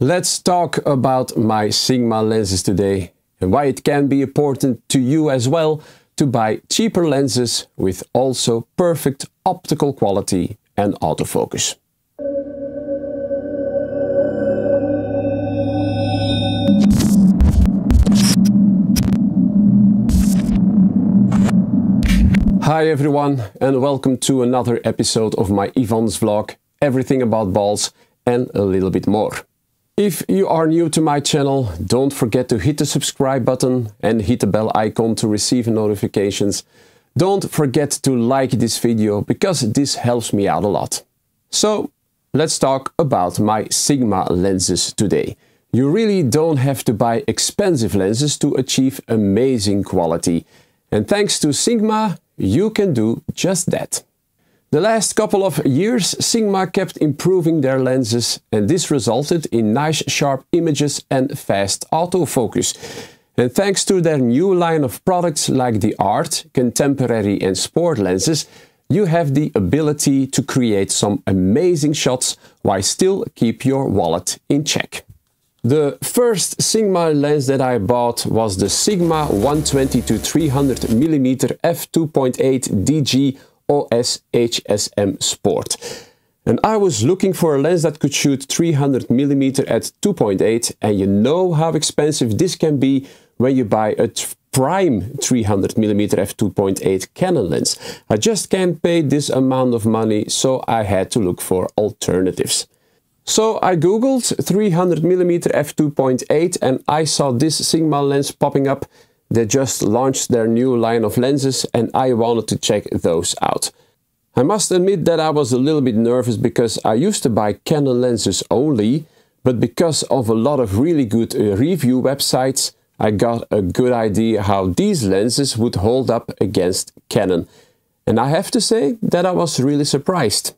Let's talk about my Sigma lenses today and why it can be important to you as well to buy cheaper lenses with also perfect optical quality and autofocus. Hi everyone and welcome to another episode of my Ivan's vlog, everything about balls and a little bit more. If you are new to my channel, don't forget to hit the subscribe button and hit the bell icon to receive notifications. Don't forget to like this video because this helps me out a lot. So let's talk about my Sigma lenses today. You really don't have to buy expensive lenses to achieve amazing quality. And thanks to Sigma, you can do just that. The last couple of years, Sigma kept improving their lenses and this resulted in nice sharp images and fast autofocus. And thanks to their new line of products like the Art, Contemporary and Sport lenses, you have the ability to create some amazing shots while still keep your wallet in check. The first Sigma lens that I bought was the Sigma 120 300mm f2.8 DG OS-HSM Sport. And I was looking for a lens that could shoot 300mm at 2.8 and you know how expensive this can be when you buy a prime 300mm f2.8 Canon lens. I just can't pay this amount of money so I had to look for alternatives. So I googled 300mm f2.8 and I saw this Sigma lens popping up they just launched their new line of lenses and I wanted to check those out. I must admit that I was a little bit nervous because I used to buy Canon lenses only, but because of a lot of really good uh, review websites, I got a good idea how these lenses would hold up against Canon. And I have to say that I was really surprised.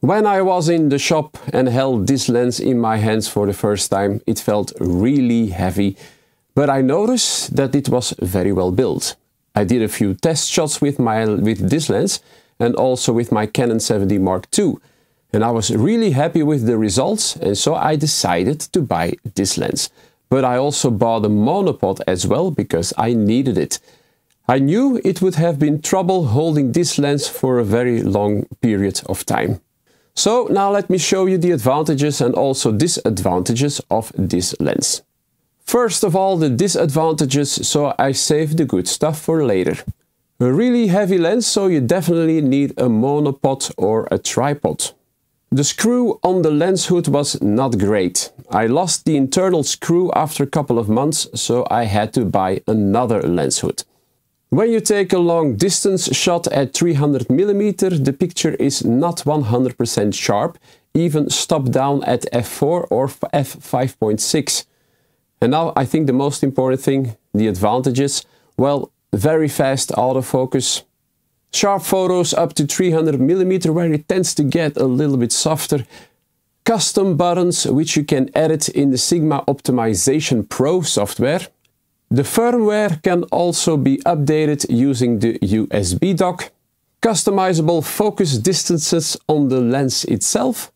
When I was in the shop and held this lens in my hands for the first time, it felt really heavy but I noticed that it was very well built. I did a few test shots with, my, with this lens and also with my Canon 7D Mark II. And I was really happy with the results and so I decided to buy this lens. But I also bought a monopod as well because I needed it. I knew it would have been trouble holding this lens for a very long period of time. So now let me show you the advantages and also disadvantages of this lens. First of all the disadvantages, so I save the good stuff for later. A really heavy lens, so you definitely need a monopod or a tripod. The screw on the lens hood was not great. I lost the internal screw after a couple of months, so I had to buy another lens hood. When you take a long distance shot at 300mm, the picture is not 100% sharp, even stop down at f4 or f5.6. And now I think the most important thing, the advantages, well, very fast autofocus, sharp photos up to 300 millimeter where it tends to get a little bit softer, custom buttons which you can edit in the Sigma Optimization Pro software. The firmware can also be updated using the USB dock, customizable focus distances on the lens itself,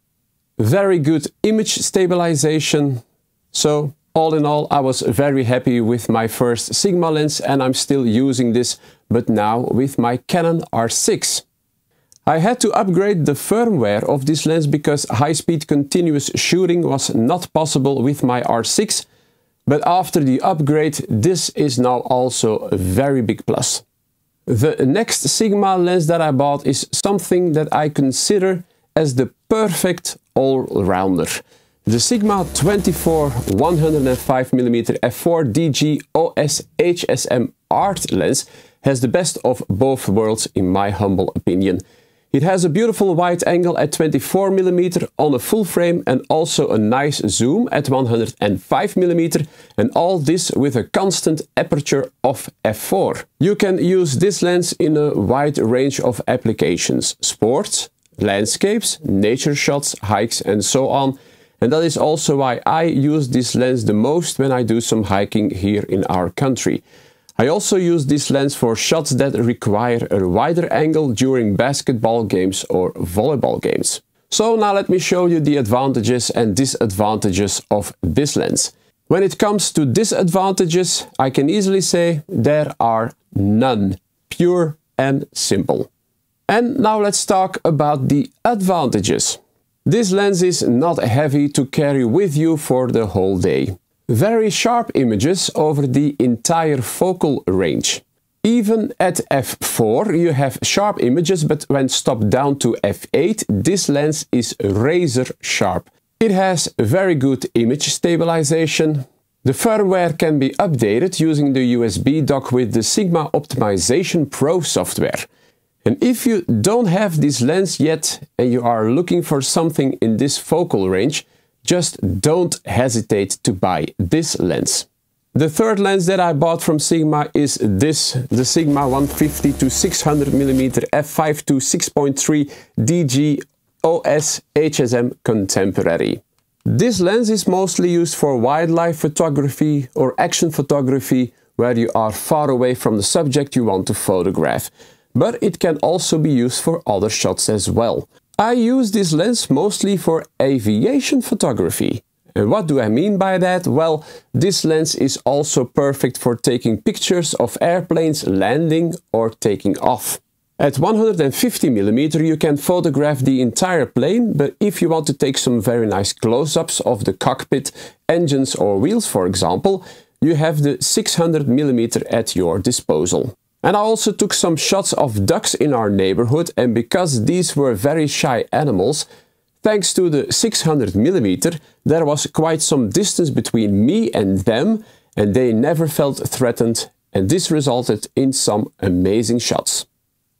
very good image stabilization. So all in all, I was very happy with my first Sigma lens and I'm still using this, but now with my Canon R6. I had to upgrade the firmware of this lens because high-speed continuous shooting was not possible with my R6, but after the upgrade, this is now also a very big plus. The next Sigma lens that I bought is something that I consider as the perfect all-rounder. The Sigma 24 105mm f4 DG OS HSM art lens has the best of both worlds in my humble opinion. It has a beautiful wide angle at 24mm on a full frame and also a nice zoom at 105mm and all this with a constant aperture of f4. You can use this lens in a wide range of applications, sports, landscapes, nature shots, hikes and so on and that is also why I use this lens the most when I do some hiking here in our country. I also use this lens for shots that require a wider angle during basketball games or volleyball games. So now let me show you the advantages and disadvantages of this lens. When it comes to disadvantages, I can easily say there are none, pure and simple. And now let's talk about the advantages. This lens is not heavy to carry with you for the whole day. Very sharp images over the entire focal range. Even at f4 you have sharp images, but when stopped down to f8, this lens is razor sharp. It has very good image stabilization, the firmware can be updated using the USB dock with the Sigma Optimization Pro software. And if you don't have this lens yet and you are looking for something in this focal range, just don't hesitate to buy this lens. The third lens that I bought from Sigma is this, the Sigma 150 to 600 mm f5 to 6.3 DG OS HSM Contemporary. This lens is mostly used for wildlife photography or action photography where you are far away from the subject you want to photograph but it can also be used for other shots as well. I use this lens mostly for aviation photography. And what do I mean by that? Well, this lens is also perfect for taking pictures of airplanes landing or taking off. At 150mm you can photograph the entire plane, but if you want to take some very nice close-ups of the cockpit, engines or wheels for example, you have the 600mm at your disposal. And I also took some shots of ducks in our neighborhood and because these were very shy animals, thanks to the 600mm there was quite some distance between me and them and they never felt threatened and this resulted in some amazing shots.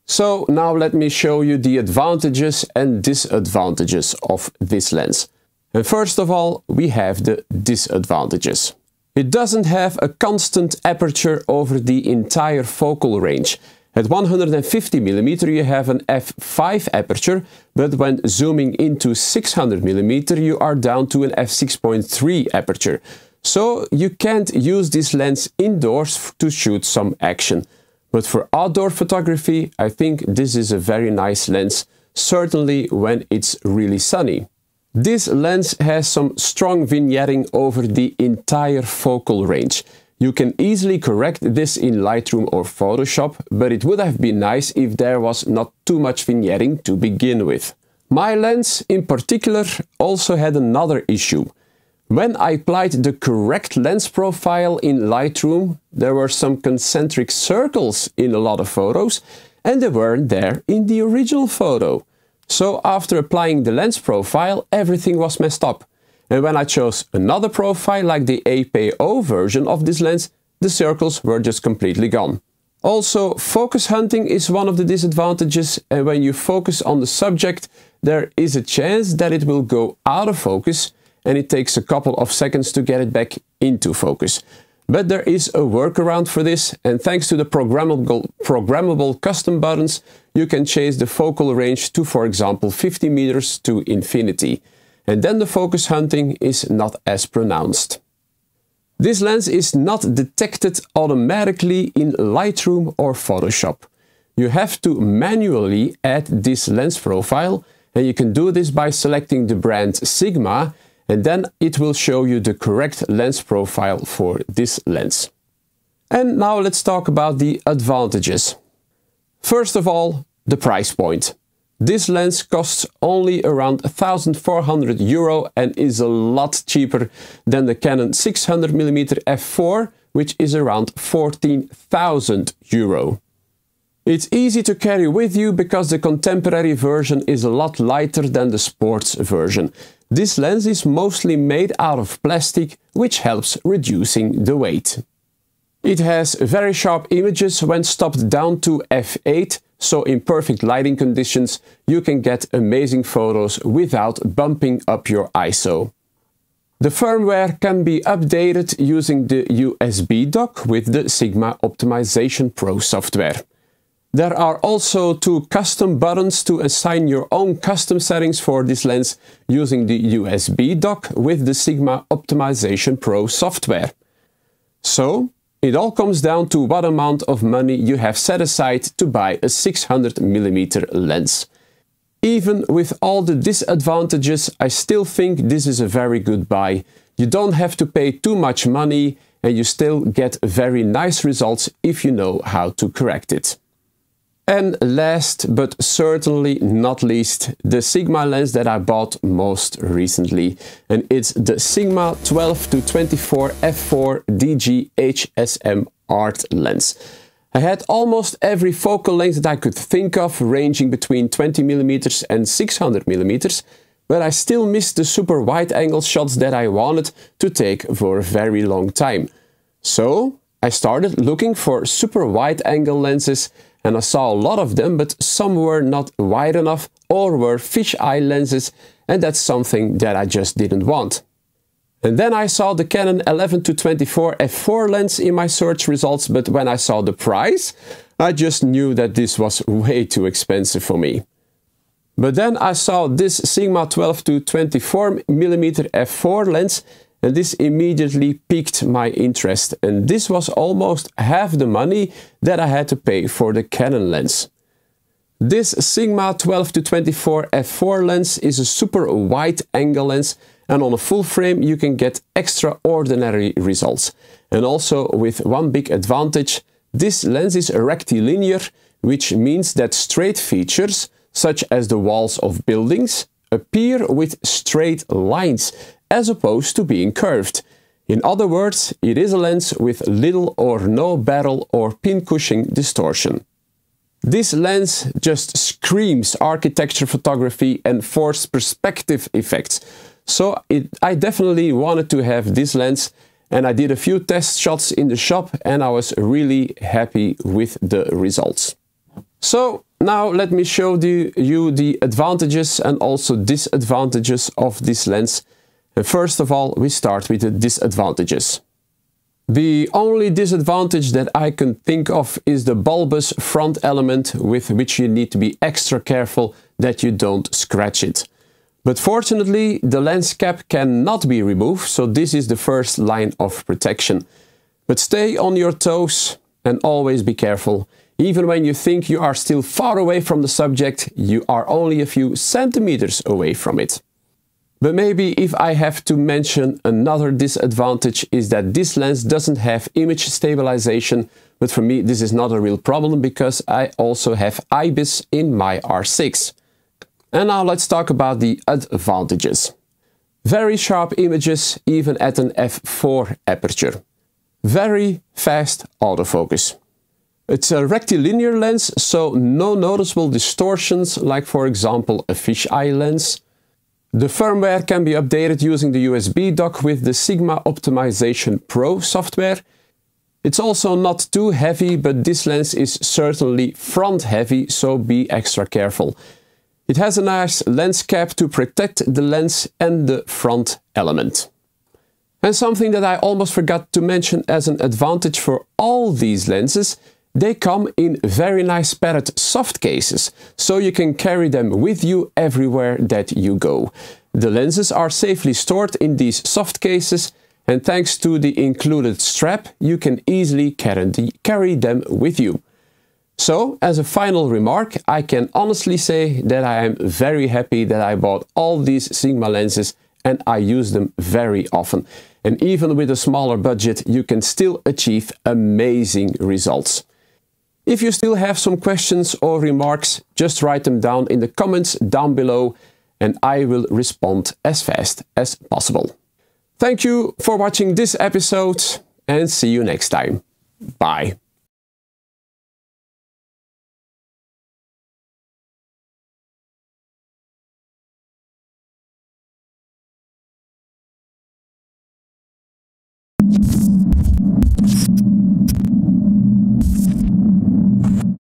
So now let me show you the advantages and disadvantages of this lens. And first of all, we have the disadvantages. It doesn't have a constant aperture over the entire focal range. At 150mm you have an f5 aperture, but when zooming into 600mm you are down to an f6.3 aperture. So you can't use this lens indoors to shoot some action. But for outdoor photography, I think this is a very nice lens, certainly when it's really sunny. This lens has some strong vignetting over the entire focal range. You can easily correct this in Lightroom or Photoshop, but it would have been nice if there was not too much vignetting to begin with. My lens in particular also had another issue. When I applied the correct lens profile in Lightroom, there were some concentric circles in a lot of photos and they weren't there in the original photo. So after applying the lens profile, everything was messed up. And when I chose another profile like the APO version of this lens, the circles were just completely gone. Also, focus hunting is one of the disadvantages and when you focus on the subject, there is a chance that it will go out of focus and it takes a couple of seconds to get it back into focus. But there is a workaround for this and thanks to the programmable, programmable custom buttons, you can change the focal range to, for example, 50 meters to infinity. And then the focus hunting is not as pronounced. This lens is not detected automatically in Lightroom or Photoshop. You have to manually add this lens profile and you can do this by selecting the brand Sigma and then it will show you the correct lens profile for this lens. And now let's talk about the advantages. First of all, the price point. This lens costs only around 1400 euro and is a lot cheaper than the Canon 600mm f4, which is around 14,000 euro. It's easy to carry with you because the contemporary version is a lot lighter than the sports version. This lens is mostly made out of plastic, which helps reducing the weight. It has very sharp images when stopped down to f8, so in perfect lighting conditions you can get amazing photos without bumping up your ISO. The firmware can be updated using the USB dock with the Sigma Optimization Pro software. There are also two custom buttons to assign your own custom settings for this lens using the USB dock with the Sigma Optimization Pro software. So, it all comes down to what amount of money you have set aside to buy a 600mm lens. Even with all the disadvantages, I still think this is a very good buy. You don't have to pay too much money and you still get very nice results if you know how to correct it. And last but certainly not least, the Sigma lens that I bought most recently. And it's the Sigma 12 to 24 f4 DG HSM Art lens. I had almost every focal length that I could think of, ranging between 20mm and 600mm, but I still missed the super wide angle shots that I wanted to take for a very long time. So I started looking for super wide angle lenses and I saw a lot of them, but some were not wide enough or were fisheye lenses and that's something that I just didn't want. And then I saw the Canon 11 to 24 f4 lens in my search results, but when I saw the price, I just knew that this was way too expensive for me. But then I saw this Sigma 12 to 24 mm f4 lens and this immediately piqued my interest and this was almost half the money that I had to pay for the Canon lens. This Sigma 12-24 f4 lens is a super wide angle lens and on a full frame you can get extraordinary results. And also with one big advantage, this lens is rectilinear, which means that straight features, such as the walls of buildings, appear with straight lines as opposed to being curved. In other words, it is a lens with little or no barrel or pin cushion distortion. This lens just screams architecture photography and forced perspective effects. So it, I definitely wanted to have this lens and I did a few test shots in the shop and I was really happy with the results. So now let me show the, you the advantages and also disadvantages of this lens First of all, we start with the disadvantages. The only disadvantage that I can think of is the bulbous front element with which you need to be extra careful that you don't scratch it. But fortunately, the lens cap cannot be removed, so this is the first line of protection. But stay on your toes and always be careful. Even when you think you are still far away from the subject, you are only a few centimeters away from it. But maybe if I have to mention another disadvantage is that this lens doesn't have image stabilization, but for me this is not a real problem because I also have IBIS in my R6. And now let's talk about the advantages. Very sharp images even at an f4 aperture. Very fast autofocus. It's a rectilinear lens, so no noticeable distortions like for example a fisheye lens. The firmware can be updated using the USB dock with the Sigma Optimization Pro software. It's also not too heavy, but this lens is certainly front heavy, so be extra careful. It has a nice lens cap to protect the lens and the front element. And something that I almost forgot to mention as an advantage for all these lenses they come in very nice padded soft cases, so you can carry them with you everywhere that you go. The lenses are safely stored in these soft cases and thanks to the included strap you can easily carry them with you. So, as a final remark, I can honestly say that I am very happy that I bought all these Sigma lenses and I use them very often. And even with a smaller budget, you can still achieve amazing results. If you still have some questions or remarks, just write them down in the comments down below and I will respond as fast as possible. Thank you for watching this episode and see you next time. Bye.